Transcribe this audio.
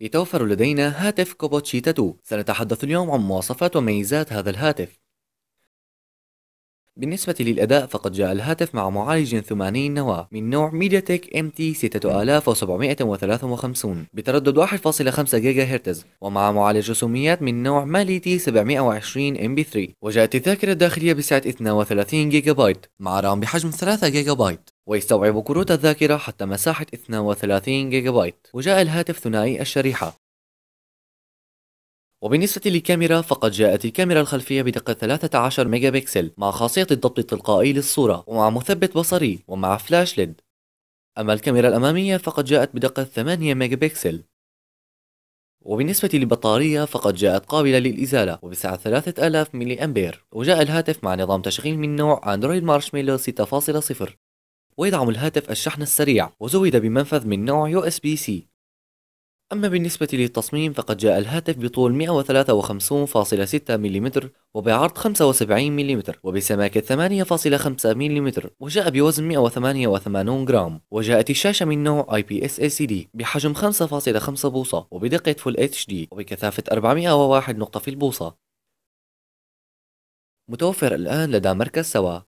يتوفر لدينا هاتف كوبوتشي تاتو سنتحدث اليوم عن مواصفات وميزات هذا الهاتف بالنسبة للأداء فقد جاء الهاتف مع معالج ثماني نواة من نوع ميديا تيك ام تي 6753 بتردد 1.5 جيجا هرتز ومع معالج رسوميات من نوع مالي تي 720 ام بي 3 وجاءت الذاكرة الداخلية بسعة 32 جيجا بايت مع رام بحجم 3 جيجا بايت ويستوعب كروت الذاكرة حتى مساحة 32 جيجا بايت وجاء الهاتف ثنائي الشريحة وبالنسبة للكاميرا فقد جاءت الكاميرا الخلفية بدقة 13 ميجا بكسل مع خاصية الضبط التلقائي للصورة ومع مثبت بصري ومع فلاش ليد أما الكاميرا الأمامية فقد جاءت بدقة 8 ميجا بكسل وبالنسبة للبطارية فقد جاءت قابلة للإزالة وبسعة 3000 ملي أمبير وجاء الهاتف مع نظام تشغيل من نوع أندرويد مارشميلو 6.0 ويدعم الهاتف الشحن السريع وزود بمنفذ من نوع USB-C أما بالنسبة للتصميم فقد جاء الهاتف بطول 153.6 مم وبعرض 75 مم وبسماكة 8.5 مم وجاء بوزن 188 جرام وجاءت الشاشة من نوع IPS LCD بحجم 5.5 بوصة وبدقة Full HD وبكثافة 401 نقطة في البوصة متوفر الآن لدى مركز سوا